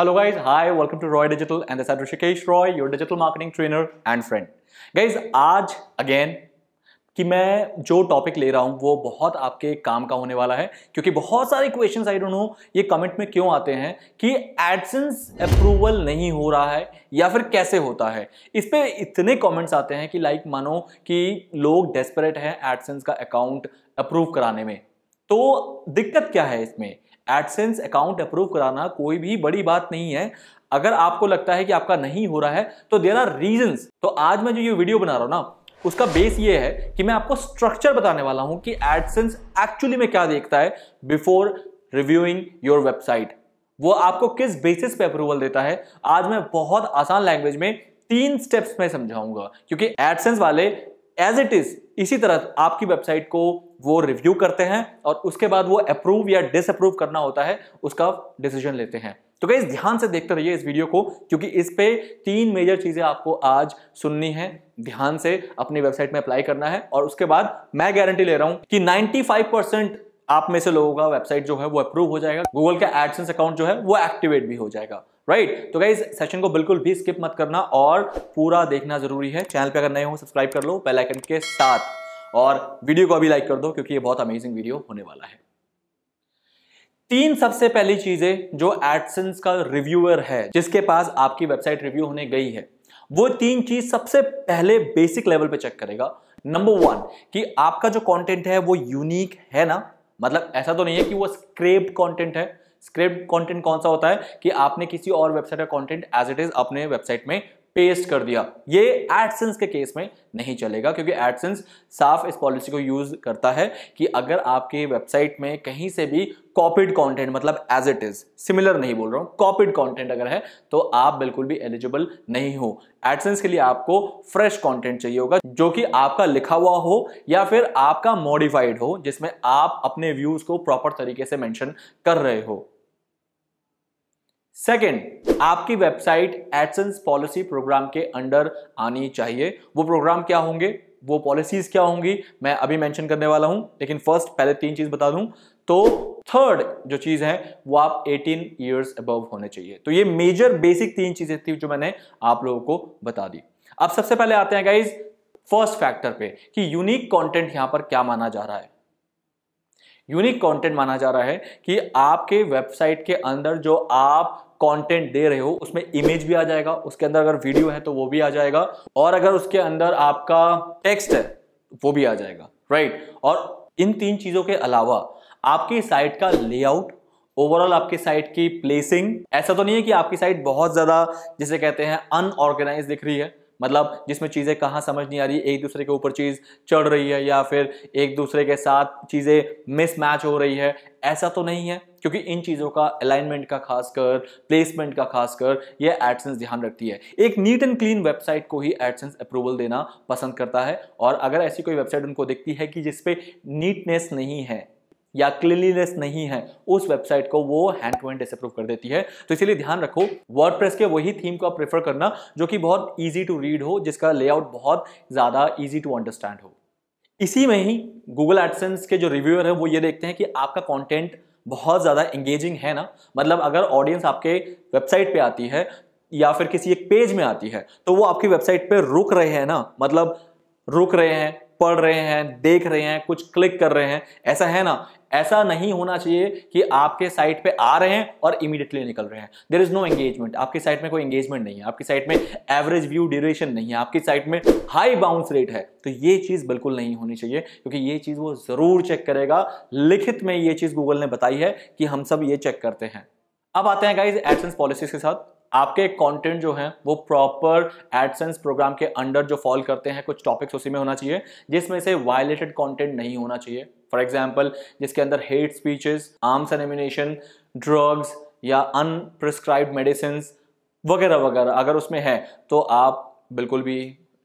Hello guys, hi, welcome to Roy Digital and this is Rishikesh Roy, your digital marketing trainer and friend. Guys, आज again कि मैं जो topic ले रहा हूँ वो बहुत आपके काम का होने वाला है क्योंकि बहुत सारे क्वेश्चन आई डोंट नो ये कमेंट में क्यों आते हैं कि एडसेंस अप्रूवल नहीं हो रहा है या फिर कैसे होता है इस पर इतने कमेंट्स आते हैं कि लाइक मानो कि लोग डेस्परेट हैं एडसेंस का अकाउंट अप्रूव कराने में तो दिक्कत क्या है इसमें एडसेंस अकाउंट अप्रूव कराना कोई भी बड़ी बात नहीं है अगर आपको लगता है कि आपका नहीं हो रहा है तो देर आर रीजन तो आज मैं जो ये वीडियो बना रहा हूँ ना उसका बेस ये है कि मैं आपको स्ट्रक्चर बताने वाला हूँ कि एडसेंस एक्चुअली में क्या देखता है बिफोर रिव्यूइंग योर वेबसाइट वो आपको किस बेसिस पे अप्रूवल देता है आज मैं बहुत आसान लैंग्वेज में तीन स्टेप्स में समझाऊंगा क्योंकि एडसेंस वाले एज इट इज इसी तरह आपकी वेबसाइट को वो रिव्यू करते हैं और उसके बाद वो अप्रूव या डिसअप्रूव करना होता है उसका डिसीजन लेते हैं तो गई ध्यान से देखते रहिए इस वीडियो को क्योंकि इस पे तीन मेजर चीज़ें आपको आज सुननी है ध्यान से अपनी वेबसाइट में अप्लाई करना है और उसके बाद मैं गारंटी ले रहा हूं कि 95 परसेंट आप में से लोगों का वेबसाइट जो है वो अप्रूव हो जाएगा गूगल का एडसेंस अकाउंट जो है वो एक्टिवेट भी हो जाएगा राइट right? तो गाइज सेशन को बिल्कुल भी स्किप मत करना और पूरा देखना जरूरी है चैनल पे अगर नए हो सब्सक्राइब कर लो बेल आइकन के साथ और वीडियो को अभी लाइक कर दो क्योंकि ये बहुत अमेजिंग वीडियो होने वाला है तीन सबसे पहली चीजें जो एडसेंस का रिव्यूअर है जिसके पास आपकी वेबसाइट रिव्यू होने गई है वो तीन चीज सबसे पहले बेसिक लेवल पे चेक करेगा नंबर वन कि आपका जो कंटेंट है वो यूनिक है ना मतलब ऐसा तो नहीं है कि वो स्क्रेप्ड कंटेंट है स्क्रिप्ट कंटेंट कौन सा होता है कि आपने किसी और वेबसाइट का कंटेंट एज इट इज अपने वेबसाइट में पेस्ट कर दिया ये एडसेंस के केस में नहीं चलेगा क्योंकि एडसेंस साफ इस पॉलिसी को यूज करता है कि अगर आपके वेबसाइट में कहीं से भी कॉपीड कंटेंट मतलब एज इट इज सिमिलर नहीं बोल रहा हूँ कॉपीड कंटेंट अगर है तो आप बिल्कुल भी एलिजिबल नहीं हो एडसेंस के लिए आपको फ्रेश कंटेंट चाहिए होगा जो कि आपका लिखा हुआ हो या फिर आपका मॉडिफाइड हो जिसमें आप अपने व्यूज को प्रॉपर तरीके से मैंशन कर रहे हो सेकेंड आपकी वेबसाइट एडसेंस पॉलिसी प्रोग्राम के अंडर आनी चाहिए वो प्रोग्राम क्या होंगे वो पॉलिसीज क्या होंगी मैं अभी मेंशन करने वाला हूं लेकिन फर्स्ट पहले तीन चीज बता दूं तो थर्ड जो चीज है वो आप 18 इयर्स अबव होने चाहिए तो ये मेजर बेसिक तीन चीजें थी जो मैंने आप लोगों को बता दी अब सबसे पहले आते हैं गाइज फर्स्ट फैक्टर पे कि यूनिक कंटेंट यहां पर क्या माना जा रहा है यूनिक कंटेंट माना जा रहा है कि आपके वेबसाइट के अंदर जो आप कंटेंट दे रहे हो उसमें इमेज भी आ जाएगा उसके अंदर अगर वीडियो है तो वो भी आ जाएगा और अगर उसके अंदर आपका टेक्स्ट है वो भी आ जाएगा राइट और इन तीन चीज़ों के अलावा आपकी साइट का लेआउट ओवरऑल आपकी साइट की प्लेसिंग ऐसा तो नहीं है कि आपकी साइट बहुत ज़्यादा जिसे कहते हैं अनऑर्गेनाइज दिख रही है मतलब जिसमें चीज़ें कहाँ समझ नहीं आ रही एक दूसरे के ऊपर चीज़ चढ़ रही है या फिर एक दूसरे के साथ चीज़ें मिसमैच हो रही है ऐसा तो नहीं है क्योंकि इन चीज़ों का अलाइनमेंट का खासकर प्लेसमेंट का खासकर ये एडसेंस ध्यान रखती है एक नीट एंड क्लीन वेबसाइट को ही एडसेंस अप्रूवल देना पसंद करता है और अगर ऐसी कोई वेबसाइट उनको दिखती है कि जिसपे नीटनेस नहीं है या क्लिनलीनेस नहीं है उस वेबसाइट को वो हैंड टू हैंड डिसअप्रूव कर देती है तो इसीलिए ध्यान रखो वर्डप्रेस के वही थीम को आप प्रेफर करना जो कि बहुत ईजी टू रीड हो जिसका लेआउट बहुत ज़्यादा ईजी टू अंडरस्टैंड हो इसी में ही गूगल एडसेंस के जो रिव्यूअर हैं वो ये देखते हैं कि आपका कॉन्टेंट बहुत ज़्यादा एंगेजिंग है ना मतलब अगर ऑडियंस आपके वेबसाइट पर आती है या फिर किसी एक पेज में आती है तो वो आपकी वेबसाइट पर रुक रहे हैं ना मतलब रुक रहे हैं पढ़ रहे हैं देख रहे हैं कुछ क्लिक कर रहे हैं ऐसा है ना ऐसा नहीं होना चाहिए कि आपके साइट पे आ रहे हैं और इमीडिएटली निकल रहे हैं देर इज नो एंगेजमेंट आपकी साइट में कोई एंगेजमेंट नहीं है आपकी साइट में एवरेज व्यू ड्यूरेशन नहीं है आपकी साइट में हाई बाउंस रेट है तो ये चीज़ बिल्कुल नहीं होनी चाहिए क्योंकि ये चीज़ वो ज़रूर चेक करेगा लिखित में ये चीज़ गूगल ने बताई है कि हम सब ये चेक करते हैं अब आते हैं गाइज एडसेंस पॉलिसीज के साथ आपके कंटेंट जो है वो प्रॉपर एडसेंस प्रोग्राम के अंडर जो फॉल करते हैं कुछ टॉपिक्स उसी में होना चाहिए जिसमें से वायलेटेड कंटेंट नहीं होना चाहिए फॉर एग्जाम्पल जिसके अंदर hate speeches arms ammunition drugs या अनप्रिस्क्राइब मेडिसिन वगैरह वगैरह अगर उसमें है तो आप बिल्कुल भी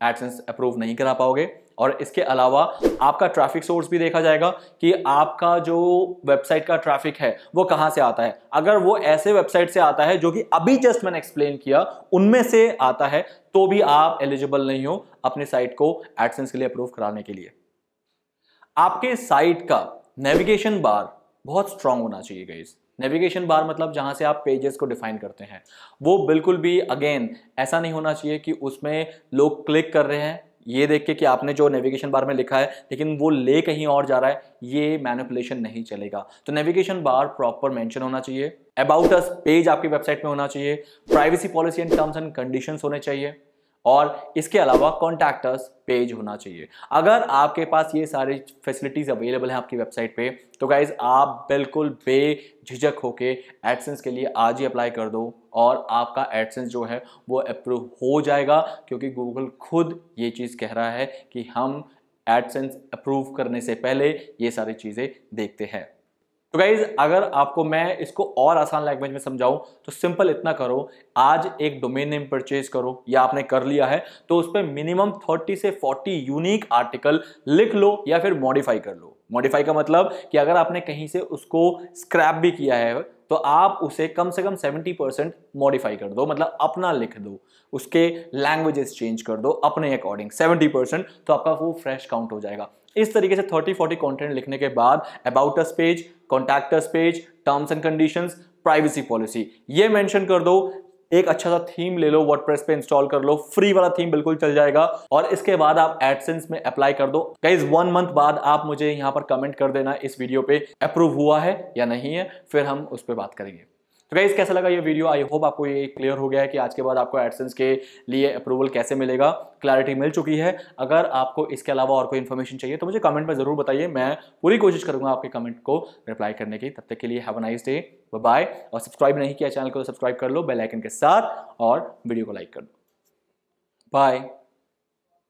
एडसेंस अप्रूव नहीं करा पाओगे और इसके अलावा आपका ट्रैफिक सोर्स भी देखा जाएगा कि आपका जो वेबसाइट का ट्रैफिक है वो कहां से आता है अगर वो ऐसे वेबसाइट से आता है जो कि अभी जस्ट मैंने एक्सप्लेन किया उनमें से आता है तो भी आप एलिजिबल नहीं हो अपने साइट को एडसेंस के लिए अप्रूव कराने के लिए आपके साइट का नेविगेशन बार बहुत स्ट्रांग होना चाहिए गाइज़ नेविगेशन बार मतलब जहां से आप पेजेस को डिफाइन करते हैं वो बिल्कुल भी अगेन ऐसा नहीं होना चाहिए कि उसमें लोग क्लिक कर रहे हैं ये देख के कि आपने जो नेविगेशन बार में लिखा है लेकिन वो ले कहीं और जा रहा है ये मैनिपुलेशन नहीं चलेगा तो नेविगेशन बार प्रॉपर मेंशन होना चाहिए अबाउट अस पेज आपकी वेबसाइट में होना चाहिए privacy policy and terms and conditions होने चाहिए और इसके अलावा कॉन्टैक्टर्स पेज होना चाहिए अगर आपके पास ये सारी फैसिलिटीज़ अवेलेबल हैं आपकी वेबसाइट पे तो गाइज़ आप बिल्कुल बेझिझक होके एडसेंस के लिए आज ही अप्लाई कर दो और आपका एडसेंस जो है वो अप्रूव हो जाएगा क्योंकि गूगल खुद ये चीज़ कह रहा है कि हम एडसेंस अप्रूव करने से पहले ये सारी चीज़ें देखते हैं तो गाइज अगर आपको मैं इसको और आसान लैंग्वेज में समझाऊं तो सिंपल इतना करो आज एक डोमेन नेम परचेज करो या आपने कर लिया है तो उस पर मिनिमम 30 से 40 यूनिक आर्टिकल लिख लो या फिर मॉडिफाई कर लो मॉडिफाई का मतलब कि अगर आपने कहीं से उसको स्क्रैप भी किया है तो आप उसे कम से कम 70 परसेंट मॉडिफाई कर दो मतलब अपना लिख दो उसके लैंग्वेजेस चेंज कर दो अपने अकॉर्डिंग 70 परसेंट तो आपका वो फ्रेश काउंट हो जाएगा इस तरीके से 30-40 कंटेंट लिखने के बाद about us page contact us page terms and condition privacy policy ये मैंशन कर दो एक अच्छा सा थीम ले लो वर्डप्रेस पे इंस्टॉल कर लो फ्री वाला थीम बिल्कुल चल जाएगा और इसके बाद आप एडसेंस में अप्लाई कर दो कई वन मंथ बाद आप मुझे यहां पर कमेंट कर देना इस वीडियो पे अप्रूव हुआ है या नहीं है फिर हम उस पर बात करेंगे तो गाइज़ कैसा लगा ये वीडियो आई होप आपको ये क्लियर हो गया है कि आज के बाद आपको एडसेंस के लिए अप्रूवल कैसे मिलेगा क्लैरिटी मिल चुकी है अगर आपको इसके अलावा और कोई इन्फॉर्मेशन चाहिए तो मुझे कमेंट में ज़रूर बताइए मैं पूरी कोशिश करूंगा आपके कमेंट को रिप्लाई करने की तब तक के लिए have a nice day bye और सब्सक्राइब नहीं किया चैनल को तो सब्सक्राइब कर लो बेलाइकन के साथ और वीडियो को लाइक कर लो बाय